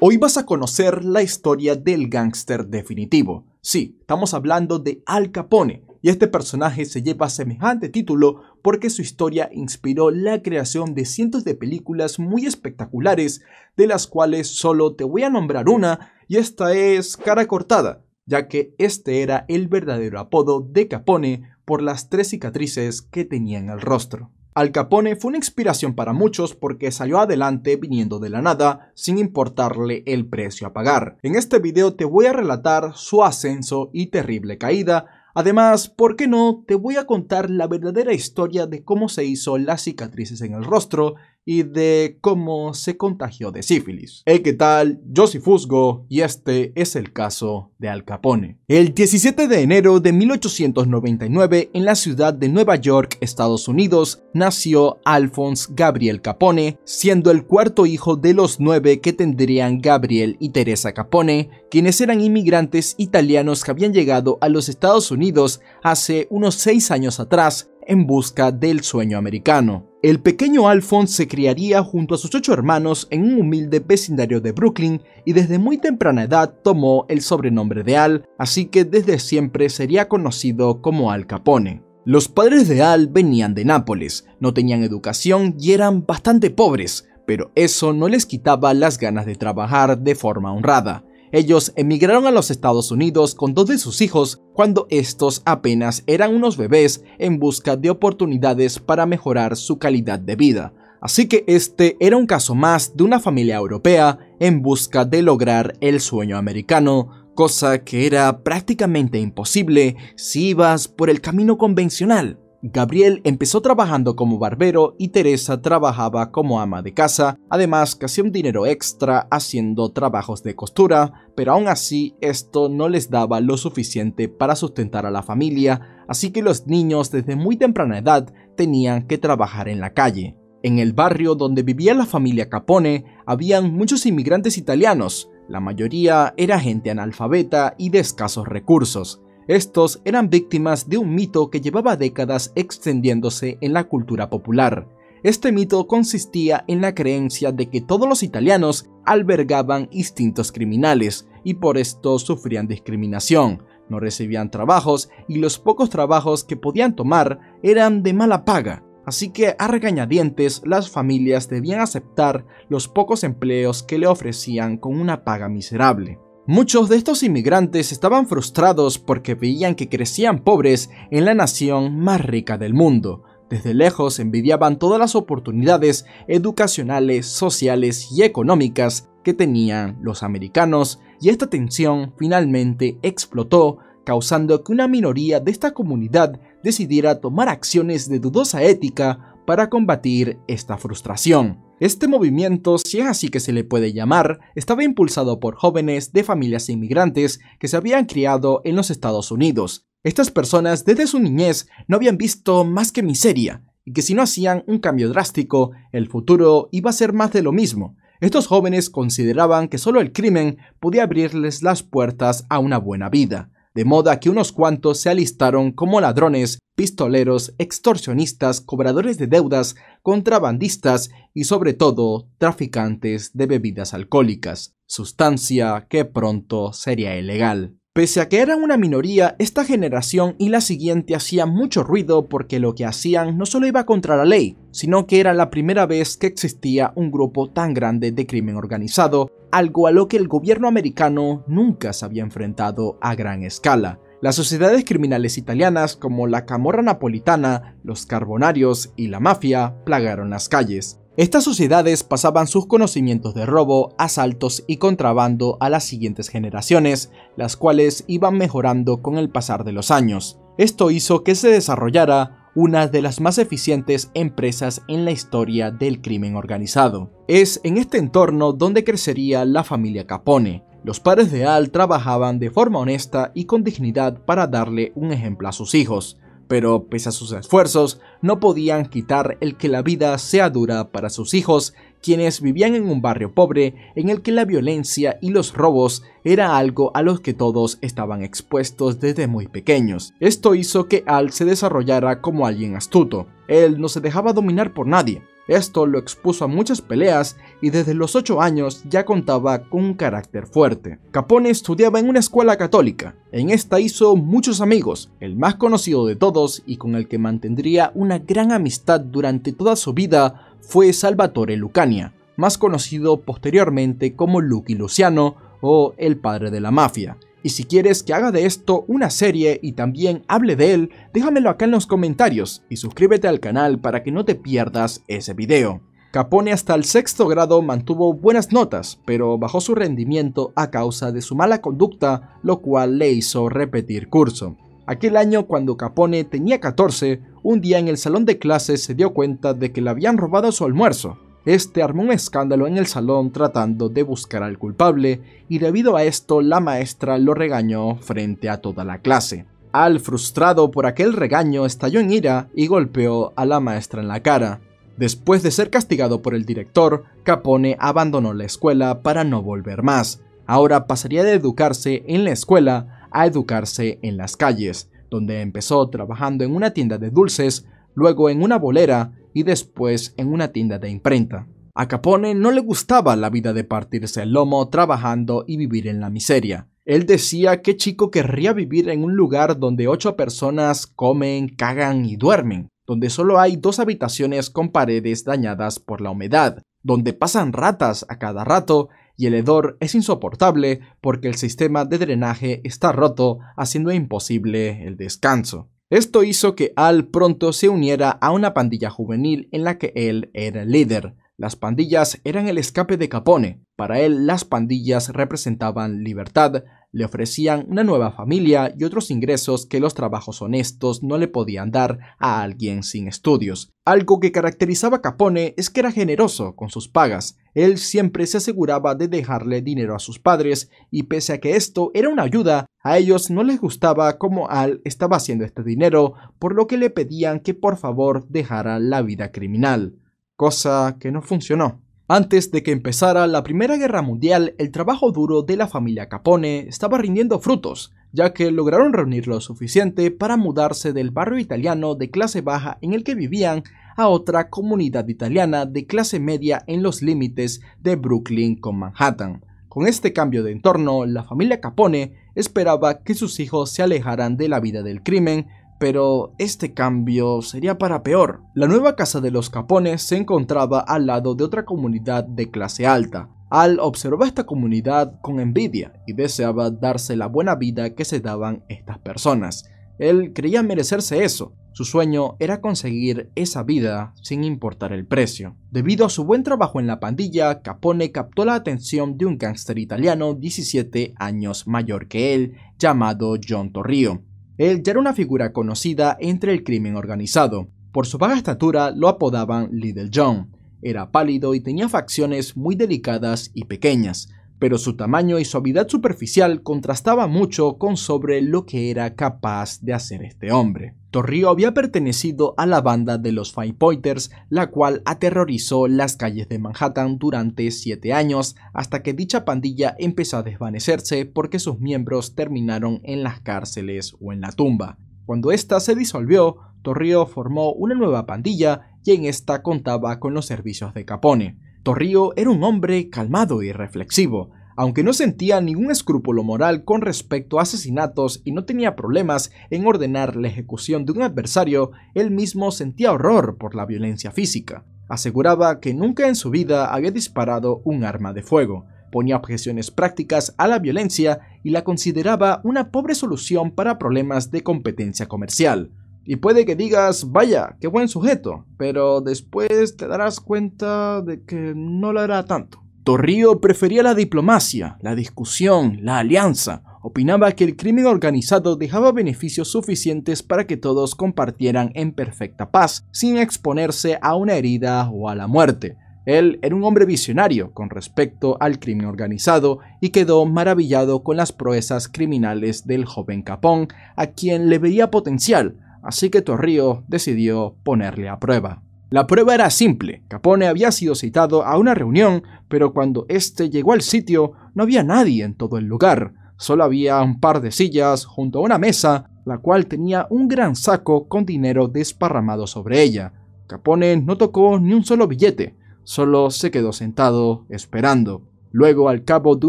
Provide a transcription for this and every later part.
Hoy vas a conocer la historia del gángster definitivo. Sí, estamos hablando de Al Capone, y este personaje se lleva semejante título porque su historia inspiró la creación de cientos de películas muy espectaculares, de las cuales solo te voy a nombrar una, y esta es Cara Cortada, ya que este era el verdadero apodo de Capone por las tres cicatrices que tenía en el rostro. Al Capone fue una inspiración para muchos porque salió adelante viniendo de la nada sin importarle el precio a pagar. En este video te voy a relatar su ascenso y terrible caída, Además, ¿por qué no? Te voy a contar la verdadera historia de cómo se hizo las cicatrices en el rostro y de cómo se contagió de sífilis. Hey, ¿qué tal? Yo soy Fusgo y este es el caso de Al Capone. El 17 de enero de 1899, en la ciudad de Nueva York, Estados Unidos, nació Alphonse Gabriel Capone, siendo el cuarto hijo de los nueve que tendrían Gabriel y Teresa Capone, quienes eran inmigrantes italianos que habían llegado a los Estados Unidos hace unos seis años atrás en busca del sueño americano. El pequeño Alphonse se criaría junto a sus ocho hermanos en un humilde vecindario de Brooklyn y desde muy temprana edad tomó el sobrenombre de Al, así que desde siempre sería conocido como Al Capone. Los padres de Al venían de Nápoles, no tenían educación y eran bastante pobres, pero eso no les quitaba las ganas de trabajar de forma honrada. Ellos emigraron a los Estados Unidos con dos de sus hijos cuando estos apenas eran unos bebés en busca de oportunidades para mejorar su calidad de vida. Así que este era un caso más de una familia europea en busca de lograr el sueño americano, cosa que era prácticamente imposible si ibas por el camino convencional. Gabriel empezó trabajando como barbero y Teresa trabajaba como ama de casa, además que hacía un dinero extra haciendo trabajos de costura, pero aún así esto no les daba lo suficiente para sustentar a la familia, así que los niños desde muy temprana edad tenían que trabajar en la calle. En el barrio donde vivía la familia Capone habían muchos inmigrantes italianos, la mayoría era gente analfabeta y de escasos recursos, estos eran víctimas de un mito que llevaba décadas extendiéndose en la cultura popular. Este mito consistía en la creencia de que todos los italianos albergaban instintos criminales y por esto sufrían discriminación, no recibían trabajos y los pocos trabajos que podían tomar eran de mala paga. Así que a regañadientes las familias debían aceptar los pocos empleos que le ofrecían con una paga miserable. Muchos de estos inmigrantes estaban frustrados porque veían que crecían pobres en la nación más rica del mundo. Desde lejos envidiaban todas las oportunidades educacionales, sociales y económicas que tenían los americanos y esta tensión finalmente explotó causando que una minoría de esta comunidad decidiera tomar acciones de dudosa ética para combatir esta frustración. Este movimiento, si es así que se le puede llamar, estaba impulsado por jóvenes de familias inmigrantes que se habían criado en los Estados Unidos. Estas personas desde su niñez no habían visto más que miseria y que si no hacían un cambio drástico, el futuro iba a ser más de lo mismo. Estos jóvenes consideraban que solo el crimen podía abrirles las puertas a una buena vida de moda que unos cuantos se alistaron como ladrones, pistoleros, extorsionistas, cobradores de deudas, contrabandistas y sobre todo traficantes de bebidas alcohólicas, sustancia que pronto sería ilegal. Pese a que eran una minoría, esta generación y la siguiente hacían mucho ruido porque lo que hacían no solo iba contra la ley, sino que era la primera vez que existía un grupo tan grande de crimen organizado, algo a lo que el gobierno americano nunca se había enfrentado a gran escala. Las sociedades criminales italianas como la Camorra Napolitana, los Carbonarios y la Mafia plagaron las calles. Estas sociedades pasaban sus conocimientos de robo, asaltos y contrabando a las siguientes generaciones, las cuales iban mejorando con el pasar de los años. Esto hizo que se desarrollara una de las más eficientes empresas en la historia del crimen organizado. Es en este entorno donde crecería la familia Capone, los padres de Al trabajaban de forma honesta y con dignidad para darle un ejemplo a sus hijos pero pese a sus esfuerzos, no podían quitar el que la vida sea dura para sus hijos, quienes vivían en un barrio pobre en el que la violencia y los robos era algo a los que todos estaban expuestos desde muy pequeños. Esto hizo que Al se desarrollara como alguien astuto. Él no se dejaba dominar por nadie, esto lo expuso a muchas peleas y desde los 8 años ya contaba con un carácter fuerte. Capone estudiaba en una escuela católica. En esta hizo muchos amigos, el más conocido de todos y con el que mantendría una gran amistad durante toda su vida fue Salvatore Lucania, más conocido posteriormente como Lucky Luciano o el padre de la mafia, y si quieres que haga de esto una serie y también hable de él, déjamelo acá en los comentarios y suscríbete al canal para que no te pierdas ese video. Capone hasta el sexto grado mantuvo buenas notas, pero bajó su rendimiento a causa de su mala conducta, lo cual le hizo repetir curso. Aquel año, cuando Capone tenía 14, un día en el salón de clases se dio cuenta de que le habían robado su almuerzo, este armó un escándalo en el salón tratando de buscar al culpable, y debido a esto la maestra lo regañó frente a toda la clase. Al, frustrado por aquel regaño, estalló en ira y golpeó a la maestra en la cara. Después de ser castigado por el director, Capone abandonó la escuela para no volver más. Ahora pasaría de educarse en la escuela a educarse en las calles, donde empezó trabajando en una tienda de dulces luego en una bolera y después en una tienda de imprenta. A Capone no le gustaba la vida de partirse el lomo trabajando y vivir en la miseria. Él decía que chico querría vivir en un lugar donde ocho personas comen, cagan y duermen, donde solo hay dos habitaciones con paredes dañadas por la humedad, donde pasan ratas a cada rato y el hedor es insoportable porque el sistema de drenaje está roto, haciendo imposible el descanso. Esto hizo que Al pronto se uniera a una pandilla juvenil en la que él era líder. Las pandillas eran el escape de Capone. Para él, las pandillas representaban libertad, le ofrecían una nueva familia y otros ingresos que los trabajos honestos no le podían dar a alguien sin estudios. Algo que caracterizaba a Capone es que era generoso con sus pagas. Él siempre se aseguraba de dejarle dinero a sus padres y pese a que esto era una ayuda, a ellos no les gustaba cómo Al estaba haciendo este dinero, por lo que le pedían que por favor dejara la vida criminal, cosa que no funcionó. Antes de que empezara la Primera Guerra Mundial, el trabajo duro de la familia Capone estaba rindiendo frutos, ya que lograron reunir lo suficiente para mudarse del barrio italiano de clase baja en el que vivían a otra comunidad italiana de clase media en los límites de Brooklyn con Manhattan. Con este cambio de entorno, la familia Capone esperaba que sus hijos se alejaran de la vida del crimen pero este cambio sería para peor. La nueva casa de los Capones se encontraba al lado de otra comunidad de clase alta. Al observar esta comunidad con envidia y deseaba darse la buena vida que se daban estas personas. Él creía merecerse eso. Su sueño era conseguir esa vida sin importar el precio. Debido a su buen trabajo en la pandilla, Capone captó la atención de un gángster italiano 17 años mayor que él, llamado John Torrio. Él ya era una figura conocida entre el crimen organizado. Por su baja estatura lo apodaban Little John. Era pálido y tenía facciones muy delicadas y pequeñas, pero su tamaño y suavidad superficial contrastaba mucho con sobre lo que era capaz de hacer este hombre. Torrio había pertenecido a la banda de los Five Pointers, la cual aterrorizó las calles de Manhattan durante siete años, hasta que dicha pandilla empezó a desvanecerse porque sus miembros terminaron en las cárceles o en la tumba. Cuando ésta se disolvió, Torrio formó una nueva pandilla y en esta contaba con los servicios de Capone. Torrio era un hombre calmado y reflexivo, aunque no sentía ningún escrúpulo moral con respecto a asesinatos y no tenía problemas en ordenar la ejecución de un adversario, él mismo sentía horror por la violencia física. Aseguraba que nunca en su vida había disparado un arma de fuego, ponía objeciones prácticas a la violencia y la consideraba una pobre solución para problemas de competencia comercial. Y puede que digas, vaya, qué buen sujeto, pero después te darás cuenta de que no lo era tanto. Torrío prefería la diplomacia, la discusión, la alianza. Opinaba que el crimen organizado dejaba beneficios suficientes para que todos compartieran en perfecta paz, sin exponerse a una herida o a la muerte. Él era un hombre visionario con respecto al crimen organizado y quedó maravillado con las proezas criminales del joven Capón, a quien le veía potencial, así que Torrío decidió ponerle a prueba. La prueba era simple. Capone había sido citado a una reunión, pero cuando éste llegó al sitio no había nadie en todo el lugar. Solo había un par de sillas junto a una mesa, la cual tenía un gran saco con dinero desparramado sobre ella. Capone no tocó ni un solo billete, solo se quedó sentado esperando. Luego, al cabo de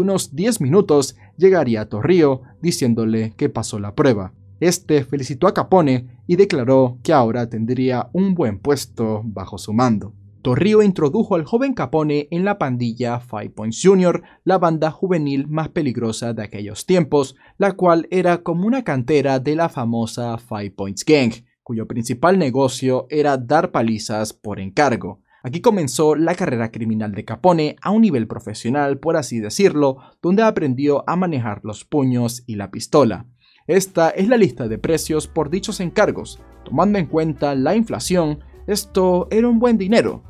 unos 10 minutos, llegaría a Torrío diciéndole que pasó la prueba. Este felicitó a Capone y declaró que ahora tendría un buen puesto bajo su mando. Torrio introdujo al joven Capone en la pandilla Five Points Junior, la banda juvenil más peligrosa de aquellos tiempos, la cual era como una cantera de la famosa Five Points Gang, cuyo principal negocio era dar palizas por encargo. Aquí comenzó la carrera criminal de Capone a un nivel profesional, por así decirlo, donde aprendió a manejar los puños y la pistola. Esta es la lista de precios por dichos encargos. Tomando en cuenta la inflación, esto era un buen dinero.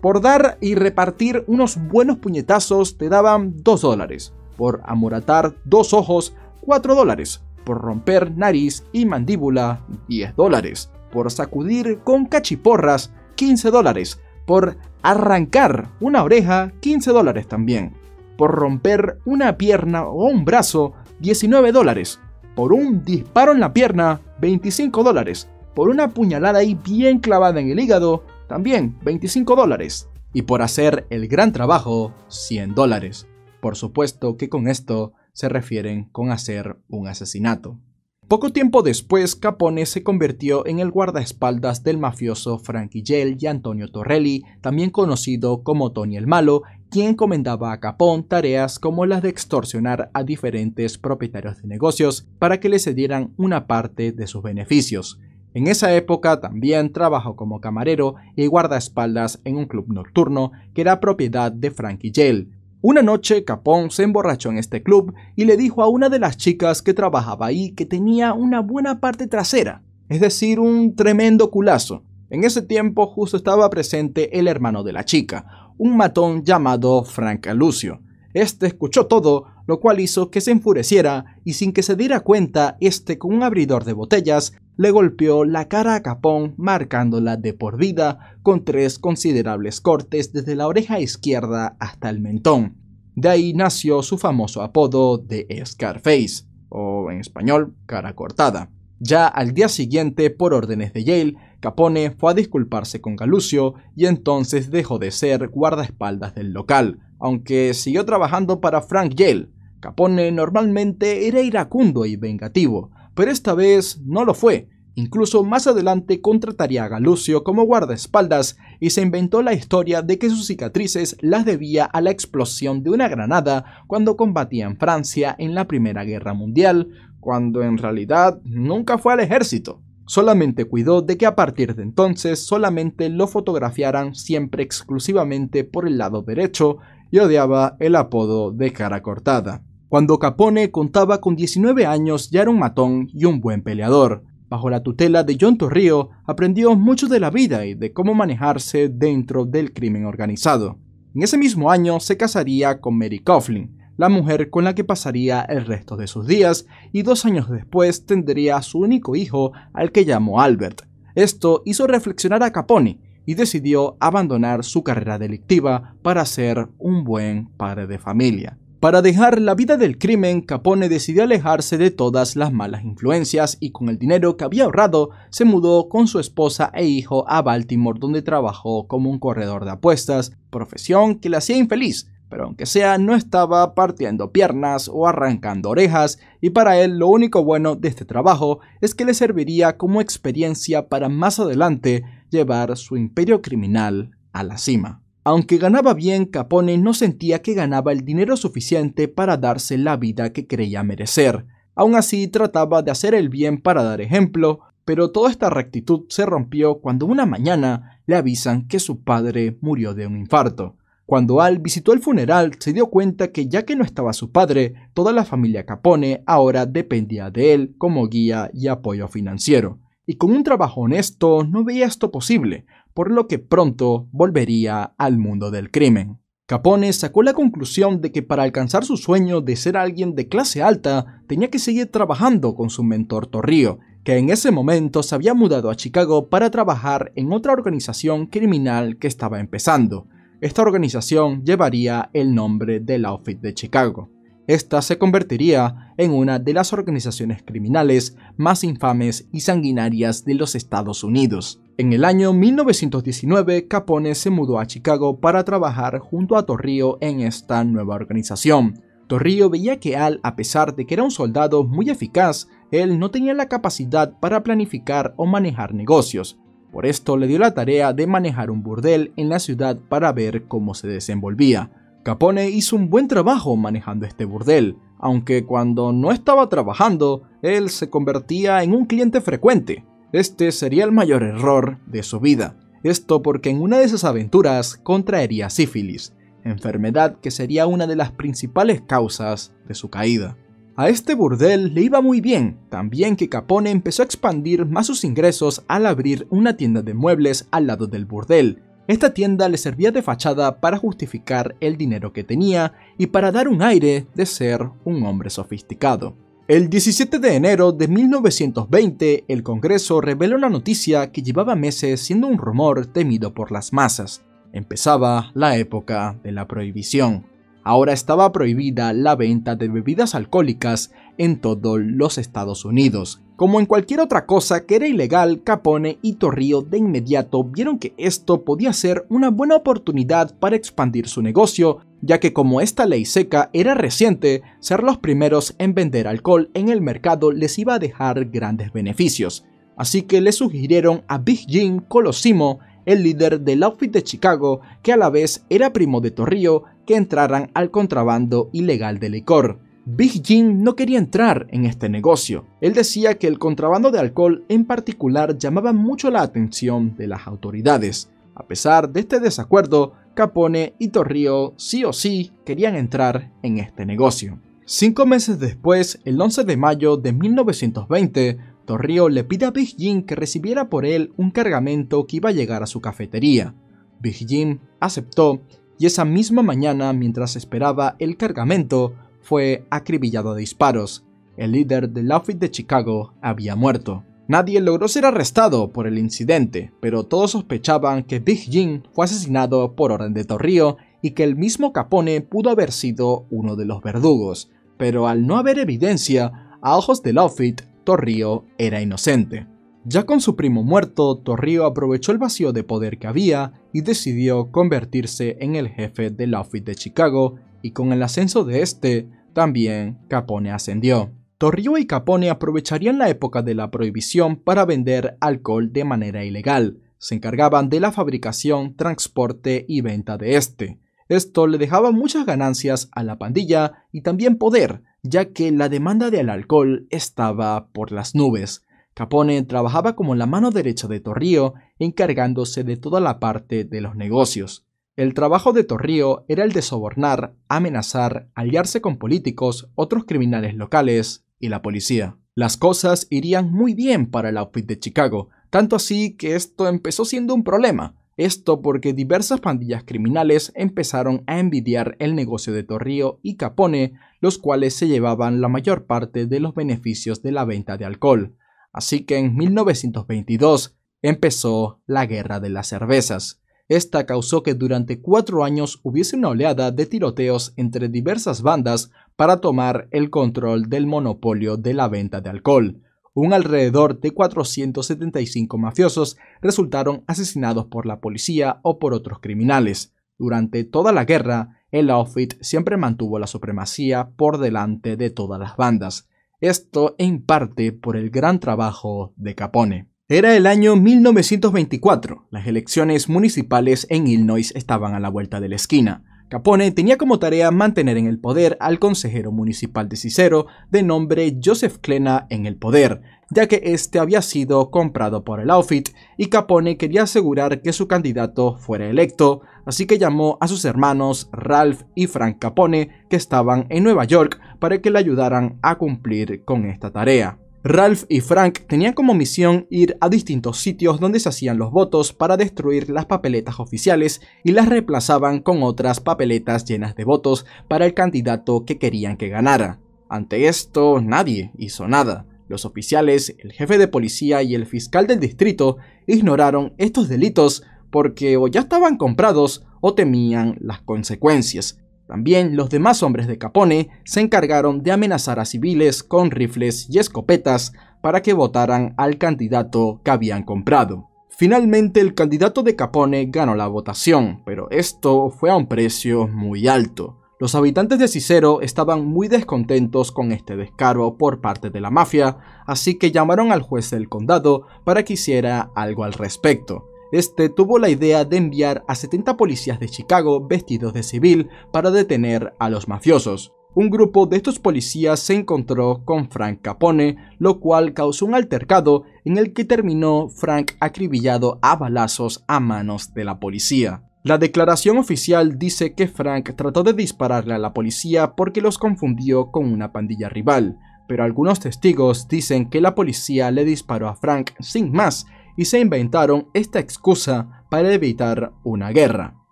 Por dar y repartir unos buenos puñetazos te daban 2 dólares. Por amoratar dos ojos, 4 dólares. Por romper nariz y mandíbula, 10 dólares. Por sacudir con cachiporras, 15 dólares. Por arrancar una oreja, 15 dólares también. Por romper una pierna o un brazo, 19 dólares por un disparo en la pierna, 25 dólares, por una puñalada ahí bien clavada en el hígado, también 25 dólares, y por hacer el gran trabajo, 100 dólares. Por supuesto que con esto se refieren con hacer un asesinato. Poco tiempo después, Capone se convirtió en el guardaespaldas del mafioso Frankie Gell y Antonio Torrelli, también conocido como Tony el Malo, quien encomendaba a Capone tareas como las de extorsionar a diferentes propietarios de negocios para que le cedieran una parte de sus beneficios. En esa época también trabajó como camarero y guardaespaldas en un club nocturno que era propiedad de Frankie Yale. Una noche Capón se emborrachó en este club y le dijo a una de las chicas que trabajaba ahí que tenía una buena parte trasera, es decir, un tremendo culazo. En ese tiempo justo estaba presente el hermano de la chica, un matón llamado Frank Lucio. Este escuchó todo, lo cual hizo que se enfureciera y sin que se diera cuenta, este con un abridor de botellas le golpeó la cara a Capón, marcándola de por vida con tres considerables cortes desde la oreja izquierda hasta el mentón. De ahí nació su famoso apodo de Scarface, o en español, cara cortada. Ya al día siguiente, por órdenes de Yale, Capone fue a disculparse con Galucio y entonces dejó de ser guardaespaldas del local, aunque siguió trabajando para Frank Yale, Capone normalmente era iracundo y vengativo, pero esta vez no lo fue. Incluso más adelante contrataría a Galucio como guardaespaldas y se inventó la historia de que sus cicatrices las debía a la explosión de una granada cuando combatía en Francia en la Primera Guerra Mundial, cuando en realidad nunca fue al ejército. Solamente cuidó de que a partir de entonces solamente lo fotografiaran siempre exclusivamente por el lado derecho y odiaba el apodo de cara cortada. Cuando Capone contaba con 19 años ya era un matón y un buen peleador. Bajo la tutela de John Torrio aprendió mucho de la vida y de cómo manejarse dentro del crimen organizado. En ese mismo año se casaría con Mary Coughlin, la mujer con la que pasaría el resto de sus días, y dos años después tendría su único hijo, al que llamó Albert. Esto hizo reflexionar a Capone, y decidió abandonar su carrera delictiva para ser un buen padre de familia. Para dejar la vida del crimen, Capone decidió alejarse de todas las malas influencias y con el dinero que había ahorrado se mudó con su esposa e hijo a Baltimore donde trabajó como un corredor de apuestas, profesión que le hacía infeliz, pero aunque sea no estaba partiendo piernas o arrancando orejas, y para él lo único bueno de este trabajo es que le serviría como experiencia para más adelante llevar su imperio criminal a la cima. Aunque ganaba bien, Capone no sentía que ganaba el dinero suficiente para darse la vida que creía merecer. Aún así, trataba de hacer el bien para dar ejemplo, pero toda esta rectitud se rompió cuando una mañana le avisan que su padre murió de un infarto. Cuando Al visitó el funeral, se dio cuenta que ya que no estaba su padre, toda la familia Capone ahora dependía de él como guía y apoyo financiero y con un trabajo honesto no veía esto posible, por lo que pronto volvería al mundo del crimen. Capone sacó la conclusión de que para alcanzar su sueño de ser alguien de clase alta tenía que seguir trabajando con su mentor Torrio, que en ese momento se había mudado a Chicago para trabajar en otra organización criminal que estaba empezando. Esta organización llevaría el nombre del outfit de Chicago esta se convertiría en una de las organizaciones criminales más infames y sanguinarias de los Estados Unidos. En el año 1919, Capone se mudó a Chicago para trabajar junto a Torrio en esta nueva organización. Torrio veía que Al, a pesar de que era un soldado muy eficaz, él no tenía la capacidad para planificar o manejar negocios. Por esto le dio la tarea de manejar un burdel en la ciudad para ver cómo se desenvolvía. Capone hizo un buen trabajo manejando este burdel, aunque cuando no estaba trabajando, él se convertía en un cliente frecuente. Este sería el mayor error de su vida. Esto porque en una de esas aventuras contraería sífilis, enfermedad que sería una de las principales causas de su caída. A este burdel le iba muy bien, también que Capone empezó a expandir más sus ingresos al abrir una tienda de muebles al lado del burdel, esta tienda le servía de fachada para justificar el dinero que tenía y para dar un aire de ser un hombre sofisticado. El 17 de enero de 1920, el Congreso reveló la noticia que llevaba meses siendo un rumor temido por las masas. Empezaba la época de la prohibición. Ahora estaba prohibida la venta de bebidas alcohólicas en todos los Estados Unidos, como en cualquier otra cosa que era ilegal, Capone y Torrio de inmediato vieron que esto podía ser una buena oportunidad para expandir su negocio, ya que como esta ley seca era reciente, ser los primeros en vender alcohol en el mercado les iba a dejar grandes beneficios. Así que le sugirieron a Big Jim Colosimo, el líder del outfit de Chicago, que a la vez era primo de Torrio, que entraran al contrabando ilegal de licor. Big Jim no quería entrar en este negocio. Él decía que el contrabando de alcohol en particular llamaba mucho la atención de las autoridades. A pesar de este desacuerdo, Capone y Torrio sí o sí querían entrar en este negocio. Cinco meses después, el 11 de mayo de 1920, Torrio le pide a Big Jim que recibiera por él un cargamento que iba a llegar a su cafetería. Big Jim aceptó y esa misma mañana, mientras esperaba el cargamento, fue acribillado a disparos. El líder del outfit de Chicago había muerto. Nadie logró ser arrestado por el incidente, pero todos sospechaban que Big Jim fue asesinado por orden de Torrio y que el mismo Capone pudo haber sido uno de los verdugos, pero al no haber evidencia, a ojos del outfit, Torrio era inocente. Ya con su primo muerto, Torrio aprovechó el vacío de poder que había y decidió convertirse en el jefe del outfit de Chicago y con el ascenso de este, también Capone ascendió. Torrio y Capone aprovecharían la época de la prohibición para vender alcohol de manera ilegal. Se encargaban de la fabricación, transporte y venta de este. Esto le dejaba muchas ganancias a la pandilla y también poder, ya que la demanda del alcohol estaba por las nubes. Capone trabajaba como la mano derecha de Torrio, encargándose de toda la parte de los negocios. El trabajo de Torrío era el de sobornar, amenazar, aliarse con políticos, otros criminales locales y la policía. Las cosas irían muy bien para el outfit de Chicago, tanto así que esto empezó siendo un problema. Esto porque diversas pandillas criminales empezaron a envidiar el negocio de Torrío y Capone, los cuales se llevaban la mayor parte de los beneficios de la venta de alcohol. Así que en 1922 empezó la guerra de las cervezas. Esta causó que durante cuatro años hubiese una oleada de tiroteos entre diversas bandas para tomar el control del monopolio de la venta de alcohol. Un alrededor de 475 mafiosos resultaron asesinados por la policía o por otros criminales. Durante toda la guerra, el outfit siempre mantuvo la supremacía por delante de todas las bandas. Esto en parte por el gran trabajo de Capone. Era el año 1924, las elecciones municipales en Illinois estaban a la vuelta de la esquina. Capone tenía como tarea mantener en el poder al consejero municipal de Cicero de nombre Joseph Klena en el poder, ya que este había sido comprado por el outfit y Capone quería asegurar que su candidato fuera electo, así que llamó a sus hermanos Ralph y Frank Capone que estaban en Nueva York para que le ayudaran a cumplir con esta tarea. Ralph y Frank tenían como misión ir a distintos sitios donde se hacían los votos para destruir las papeletas oficiales y las reemplazaban con otras papeletas llenas de votos para el candidato que querían que ganara. Ante esto, nadie hizo nada. Los oficiales, el jefe de policía y el fiscal del distrito ignoraron estos delitos porque o ya estaban comprados o temían las consecuencias. También los demás hombres de Capone se encargaron de amenazar a civiles con rifles y escopetas para que votaran al candidato que habían comprado. Finalmente el candidato de Capone ganó la votación, pero esto fue a un precio muy alto. Los habitantes de Cicero estaban muy descontentos con este descaro por parte de la mafia, así que llamaron al juez del condado para que hiciera algo al respecto. Este tuvo la idea de enviar a 70 policías de Chicago vestidos de civil para detener a los mafiosos. Un grupo de estos policías se encontró con Frank Capone, lo cual causó un altercado en el que terminó Frank acribillado a balazos a manos de la policía. La declaración oficial dice que Frank trató de dispararle a la policía porque los confundió con una pandilla rival, pero algunos testigos dicen que la policía le disparó a Frank sin más y se inventaron esta excusa para evitar una guerra.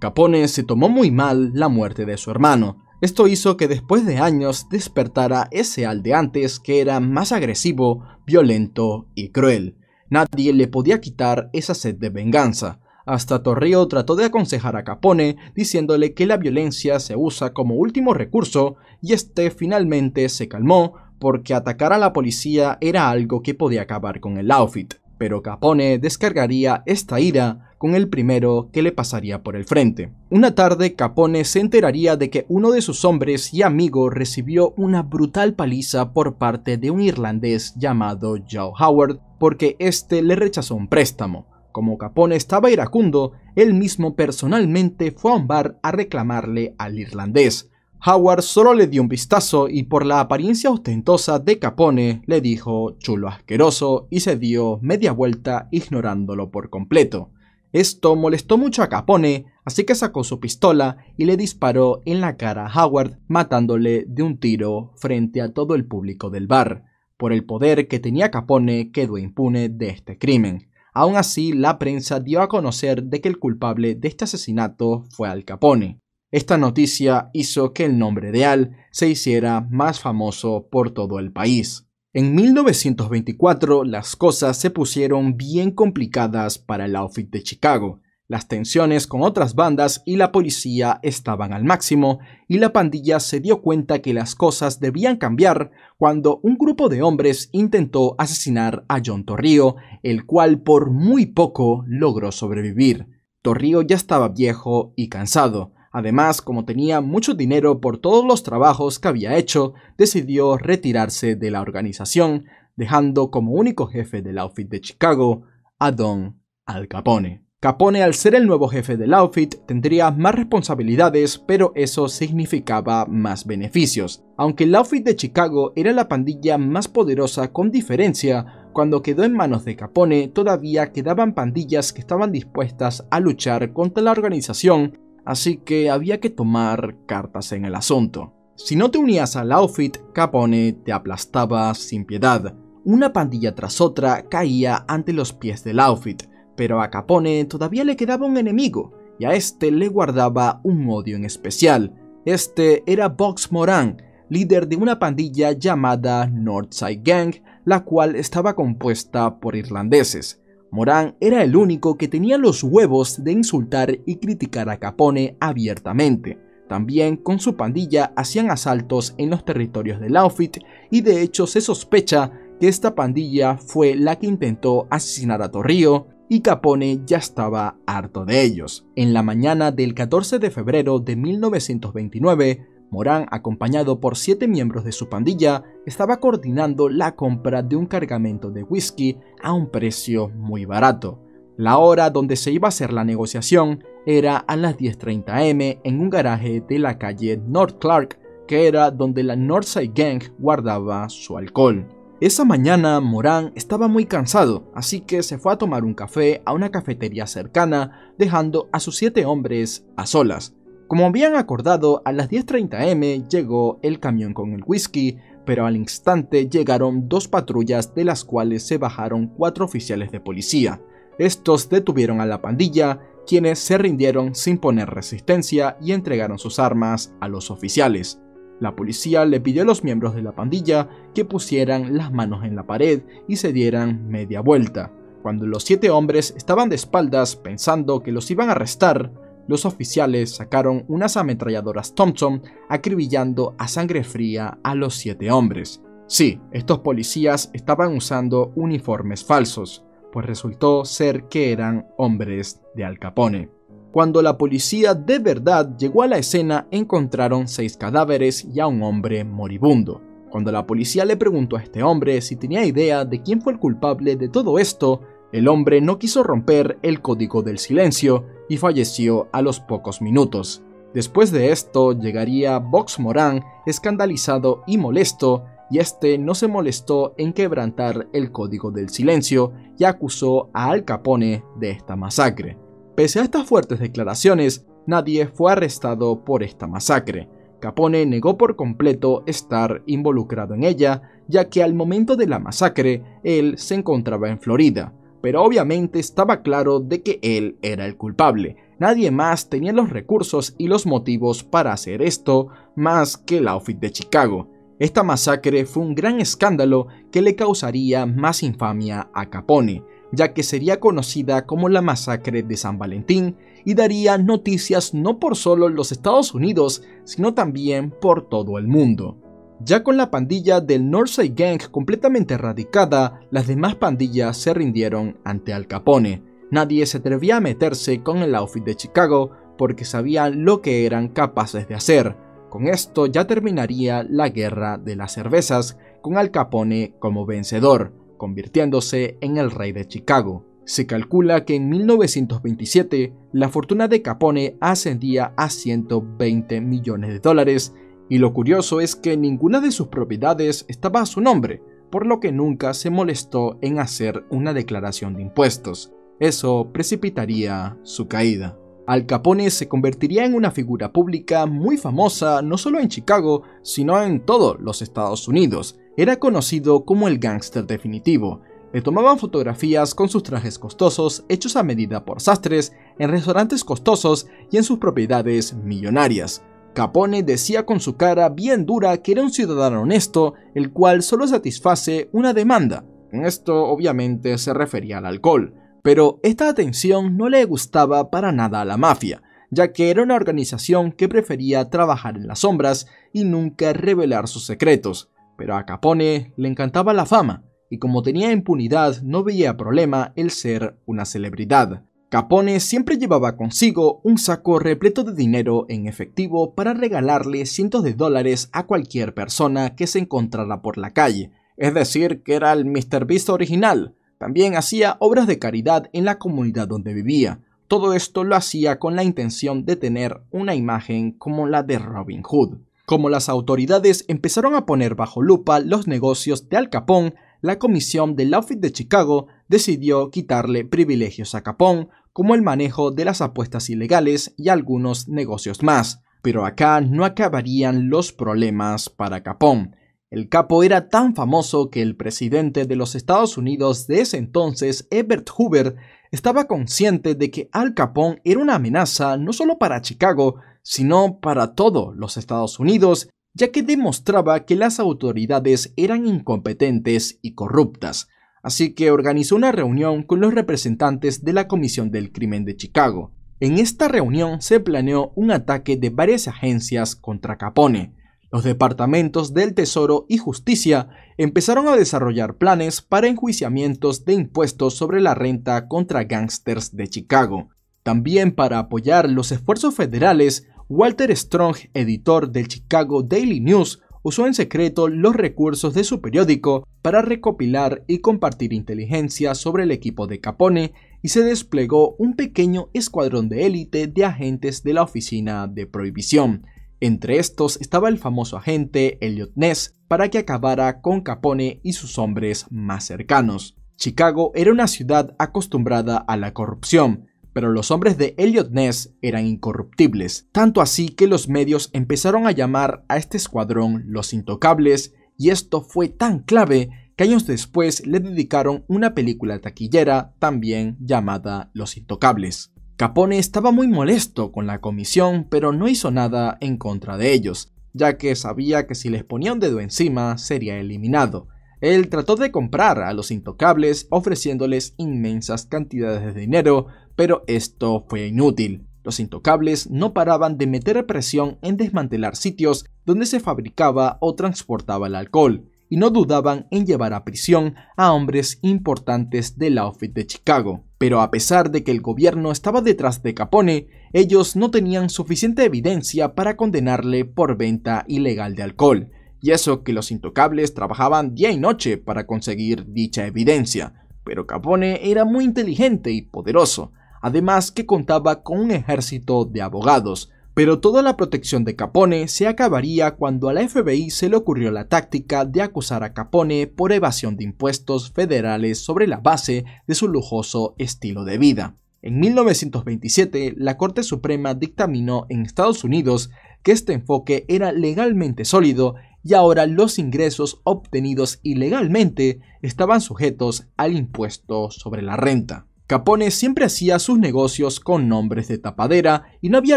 Capone se tomó muy mal la muerte de su hermano. Esto hizo que después de años despertara ese al antes que era más agresivo, violento y cruel. Nadie le podía quitar esa sed de venganza. Hasta Torrio trató de aconsejar a Capone diciéndole que la violencia se usa como último recurso y este finalmente se calmó porque atacar a la policía era algo que podía acabar con el outfit pero Capone descargaría esta ira con el primero que le pasaría por el frente. Una tarde Capone se enteraría de que uno de sus hombres y amigos recibió una brutal paliza por parte de un irlandés llamado Joe Howard porque este le rechazó un préstamo. Como Capone estaba iracundo, él mismo personalmente fue a un bar a reclamarle al irlandés, Howard solo le dio un vistazo y por la apariencia ostentosa de Capone le dijo chulo asqueroso y se dio media vuelta ignorándolo por completo. Esto molestó mucho a Capone, así que sacó su pistola y le disparó en la cara a Howard, matándole de un tiro frente a todo el público del bar. Por el poder que tenía Capone quedó impune de este crimen. Aun así, la prensa dio a conocer de que el culpable de este asesinato fue Al Capone. Esta noticia hizo que el nombre de Al se hiciera más famoso por todo el país. En 1924 las cosas se pusieron bien complicadas para el outfit de Chicago. Las tensiones con otras bandas y la policía estaban al máximo, y la pandilla se dio cuenta que las cosas debían cambiar cuando un grupo de hombres intentó asesinar a John Torrio, el cual por muy poco logró sobrevivir. Torrio ya estaba viejo y cansado, Además, como tenía mucho dinero por todos los trabajos que había hecho, decidió retirarse de la organización, dejando como único jefe del outfit de Chicago a Don Al Capone. Capone, al ser el nuevo jefe del outfit, tendría más responsabilidades, pero eso significaba más beneficios. Aunque el outfit de Chicago era la pandilla más poderosa con diferencia, cuando quedó en manos de Capone todavía quedaban pandillas que estaban dispuestas a luchar contra la organización así que había que tomar cartas en el asunto. Si no te unías al outfit, Capone te aplastaba sin piedad. Una pandilla tras otra caía ante los pies del outfit, pero a Capone todavía le quedaba un enemigo, y a este le guardaba un odio en especial. Este era Box Moran, líder de una pandilla llamada Northside Gang, la cual estaba compuesta por irlandeses. Morán era el único que tenía los huevos de insultar y criticar a Capone abiertamente. También con su pandilla hacían asaltos en los territorios de outfit y de hecho se sospecha que esta pandilla fue la que intentó asesinar a Torrio y Capone ya estaba harto de ellos. En la mañana del 14 de febrero de 1929, Morán, acompañado por siete miembros de su pandilla, estaba coordinando la compra de un cargamento de whisky a un precio muy barato. La hora donde se iba a hacer la negociación era a las 10.30 am en un garaje de la calle North Clark, que era donde la Northside Gang guardaba su alcohol. Esa mañana Morán estaba muy cansado, así que se fue a tomar un café a una cafetería cercana, dejando a sus siete hombres a solas. Como habían acordado, a las 10.30 m llegó el camión con el whisky, pero al instante llegaron dos patrullas de las cuales se bajaron cuatro oficiales de policía. Estos detuvieron a la pandilla, quienes se rindieron sin poner resistencia y entregaron sus armas a los oficiales. La policía le pidió a los miembros de la pandilla que pusieran las manos en la pared y se dieran media vuelta. Cuando los siete hombres estaban de espaldas pensando que los iban a arrestar, los oficiales sacaron unas ametralladoras Thompson acribillando a sangre fría a los siete hombres. Sí, estos policías estaban usando uniformes falsos, pues resultó ser que eran hombres de Al Capone. Cuando la policía de verdad llegó a la escena encontraron seis cadáveres y a un hombre moribundo. Cuando la policía le preguntó a este hombre si tenía idea de quién fue el culpable de todo esto, el hombre no quiso romper el código del silencio y falleció a los pocos minutos. Después de esto llegaría Vox Morán escandalizado y molesto, y este no se molestó en quebrantar el código del silencio y acusó a Al Capone de esta masacre. Pese a estas fuertes declaraciones, nadie fue arrestado por esta masacre. Capone negó por completo estar involucrado en ella, ya que al momento de la masacre él se encontraba en Florida, pero obviamente estaba claro de que él era el culpable. Nadie más tenía los recursos y los motivos para hacer esto más que el outfit de Chicago. Esta masacre fue un gran escándalo que le causaría más infamia a Capone, ya que sería conocida como la masacre de San Valentín y daría noticias no por solo los Estados Unidos, sino también por todo el mundo. Ya con la pandilla del Northside Gang completamente erradicada, las demás pandillas se rindieron ante Al Capone. Nadie se atrevía a meterse con el outfit de Chicago porque sabían lo que eran capaces de hacer. Con esto ya terminaría la guerra de las cervezas, con Al Capone como vencedor, convirtiéndose en el rey de Chicago. Se calcula que en 1927 la fortuna de Capone ascendía a 120 millones de dólares y lo curioso es que ninguna de sus propiedades estaba a su nombre, por lo que nunca se molestó en hacer una declaración de impuestos. Eso precipitaría su caída. Al Capone se convertiría en una figura pública muy famosa no solo en Chicago, sino en todos los Estados Unidos. Era conocido como el gángster definitivo. Le tomaban fotografías con sus trajes costosos hechos a medida por sastres, en restaurantes costosos y en sus propiedades millonarias. Capone decía con su cara bien dura que era un ciudadano honesto, el cual solo satisface una demanda. Esto obviamente se refería al alcohol, pero esta atención no le gustaba para nada a la mafia, ya que era una organización que prefería trabajar en las sombras y nunca revelar sus secretos. Pero a Capone le encantaba la fama, y como tenía impunidad no veía problema el ser una celebridad. Capone siempre llevaba consigo un saco repleto de dinero en efectivo para regalarle cientos de dólares a cualquier persona que se encontrara por la calle, es decir, que era el Mr. Beast original. También hacía obras de caridad en la comunidad donde vivía. Todo esto lo hacía con la intención de tener una imagen como la de Robin Hood. Como las autoridades empezaron a poner bajo lupa los negocios de Al Capone, la Comisión del Outfit de Chicago decidió quitarle privilegios a Capón, como el manejo de las apuestas ilegales y algunos negocios más. Pero acá no acabarían los problemas para Capón. El capo era tan famoso que el presidente de los Estados Unidos de ese entonces, Ebert Hoover, estaba consciente de que Al Capón era una amenaza no solo para Chicago, sino para todos los Estados Unidos, ya que demostraba que las autoridades eran incompetentes y corruptas así que organizó una reunión con los representantes de la Comisión del Crimen de Chicago. En esta reunión se planeó un ataque de varias agencias contra Capone. Los departamentos del Tesoro y Justicia empezaron a desarrollar planes para enjuiciamientos de impuestos sobre la renta contra gángsters de Chicago. También para apoyar los esfuerzos federales, Walter Strong, editor del Chicago Daily News, usó en secreto los recursos de su periódico para recopilar y compartir inteligencia sobre el equipo de Capone y se desplegó un pequeño escuadrón de élite de agentes de la Oficina de Prohibición. Entre estos estaba el famoso agente Elliot Ness para que acabara con Capone y sus hombres más cercanos. Chicago era una ciudad acostumbrada a la corrupción, pero los hombres de Elliot Ness eran incorruptibles, tanto así que los medios empezaron a llamar a este escuadrón los intocables, y esto fue tan clave que años después le dedicaron una película taquillera también llamada Los Intocables. Capone estaba muy molesto con la comisión, pero no hizo nada en contra de ellos, ya que sabía que si les ponía un dedo encima sería eliminado. Él trató de comprar a los intocables ofreciéndoles inmensas cantidades de dinero, pero esto fue inútil. Los intocables no paraban de meter presión en desmantelar sitios donde se fabricaba o transportaba el alcohol, y no dudaban en llevar a prisión a hombres importantes del outfit de Chicago. Pero a pesar de que el gobierno estaba detrás de Capone, ellos no tenían suficiente evidencia para condenarle por venta ilegal de alcohol, y eso que los intocables trabajaban día y noche para conseguir dicha evidencia. Pero Capone era muy inteligente y poderoso, además que contaba con un ejército de abogados. Pero toda la protección de Capone se acabaría cuando a la FBI se le ocurrió la táctica de acusar a Capone por evasión de impuestos federales sobre la base de su lujoso estilo de vida. En 1927, la Corte Suprema dictaminó en Estados Unidos que este enfoque era legalmente sólido y ahora los ingresos obtenidos ilegalmente estaban sujetos al impuesto sobre la renta. Capone siempre hacía sus negocios con nombres de tapadera y no había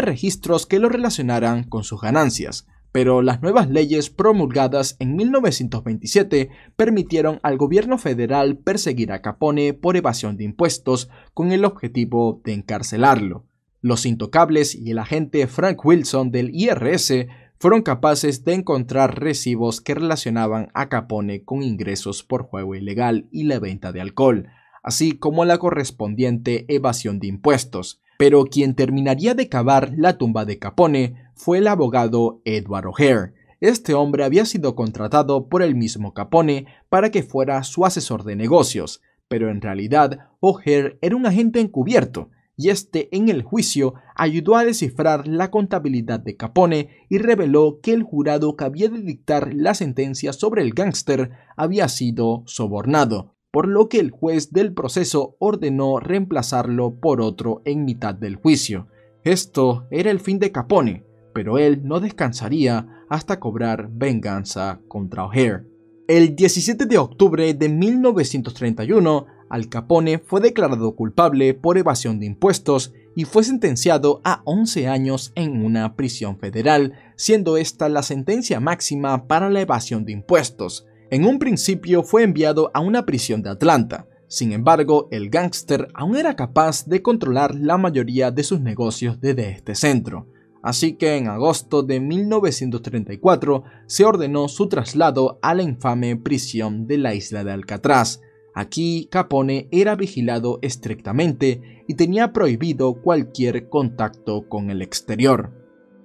registros que lo relacionaran con sus ganancias, pero las nuevas leyes promulgadas en 1927 permitieron al gobierno federal perseguir a Capone por evasión de impuestos con el objetivo de encarcelarlo. Los intocables y el agente Frank Wilson del IRS fueron capaces de encontrar recibos que relacionaban a Capone con ingresos por juego ilegal y la venta de alcohol, así como la correspondiente evasión de impuestos. Pero quien terminaría de cavar la tumba de Capone fue el abogado Edward O'Hare. Este hombre había sido contratado por el mismo Capone para que fuera su asesor de negocios, pero en realidad O'Hare era un agente encubierto, y este en el juicio ayudó a descifrar la contabilidad de Capone y reveló que el jurado que había de dictar la sentencia sobre el gángster había sido sobornado por lo que el juez del proceso ordenó reemplazarlo por otro en mitad del juicio. Esto era el fin de Capone, pero él no descansaría hasta cobrar venganza contra O'Hare. El 17 de octubre de 1931, Al Capone fue declarado culpable por evasión de impuestos y fue sentenciado a 11 años en una prisión federal, siendo esta la sentencia máxima para la evasión de impuestos. En un principio fue enviado a una prisión de Atlanta, sin embargo, el gángster aún era capaz de controlar la mayoría de sus negocios desde este centro, así que en agosto de 1934 se ordenó su traslado a la infame prisión de la isla de Alcatraz. Aquí Capone era vigilado estrictamente y tenía prohibido cualquier contacto con el exterior.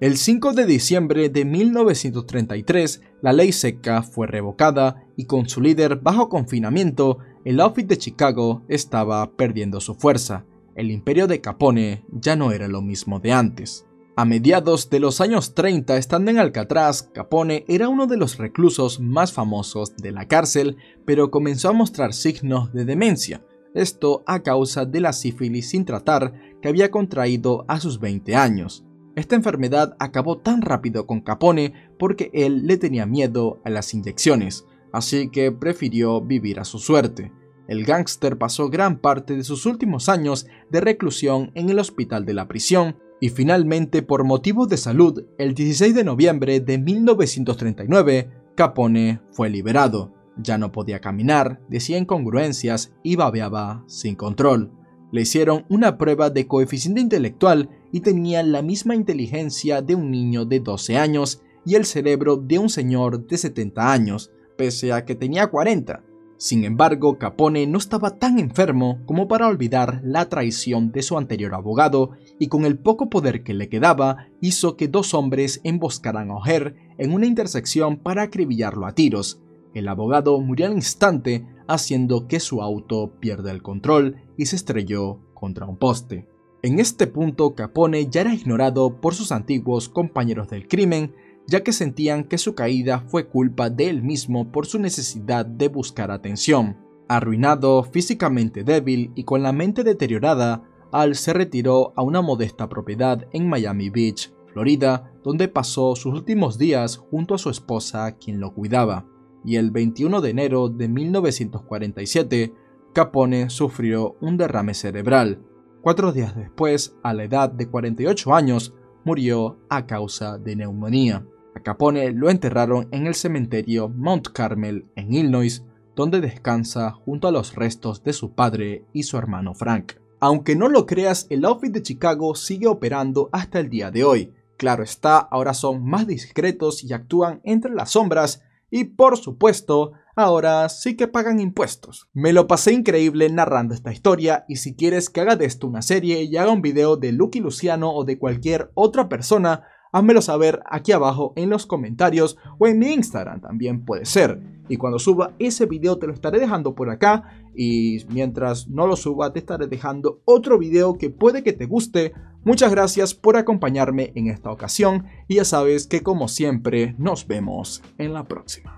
El 5 de diciembre de 1933, la ley seca fue revocada y con su líder bajo confinamiento, el outfit de Chicago estaba perdiendo su fuerza. El imperio de Capone ya no era lo mismo de antes. A mediados de los años 30, estando en Alcatraz, Capone era uno de los reclusos más famosos de la cárcel, pero comenzó a mostrar signos de demencia, esto a causa de la sífilis sin tratar que había contraído a sus 20 años. Esta enfermedad acabó tan rápido con Capone porque él le tenía miedo a las inyecciones, así que prefirió vivir a su suerte. El gángster pasó gran parte de sus últimos años de reclusión en el hospital de la prisión y finalmente por motivos de salud, el 16 de noviembre de 1939, Capone fue liberado. Ya no podía caminar, decía incongruencias y babeaba sin control. Le hicieron una prueba de coeficiente intelectual y tenía la misma inteligencia de un niño de 12 años y el cerebro de un señor de 70 años, pese a que tenía 40. Sin embargo, Capone no estaba tan enfermo como para olvidar la traición de su anterior abogado y con el poco poder que le quedaba hizo que dos hombres emboscaran a O'Hare en una intersección para acribillarlo a tiros. El abogado murió al instante haciendo que su auto pierda el control y se estrelló contra un poste. En este punto Capone ya era ignorado por sus antiguos compañeros del crimen, ya que sentían que su caída fue culpa de él mismo por su necesidad de buscar atención. Arruinado, físicamente débil y con la mente deteriorada, Al se retiró a una modesta propiedad en Miami Beach, Florida, donde pasó sus últimos días junto a su esposa quien lo cuidaba y el 21 de enero de 1947, Capone sufrió un derrame cerebral. Cuatro días después, a la edad de 48 años, murió a causa de neumonía. A Capone lo enterraron en el cementerio Mount Carmel, en Illinois, donde descansa junto a los restos de su padre y su hermano Frank. Aunque no lo creas, el outfit de Chicago sigue operando hasta el día de hoy. Claro está, ahora son más discretos y actúan entre las sombras y por supuesto, ahora sí que pagan impuestos. Me lo pasé increíble narrando esta historia y si quieres que haga de esto una serie y haga un video de Lucky Luciano o de cualquier otra persona, házmelo saber aquí abajo en los comentarios o en mi Instagram también puede ser. Y cuando suba ese video te lo estaré dejando por acá y mientras no lo suba te estaré dejando otro video que puede que te guste. Muchas gracias por acompañarme en esta ocasión y ya sabes que como siempre nos vemos en la próxima.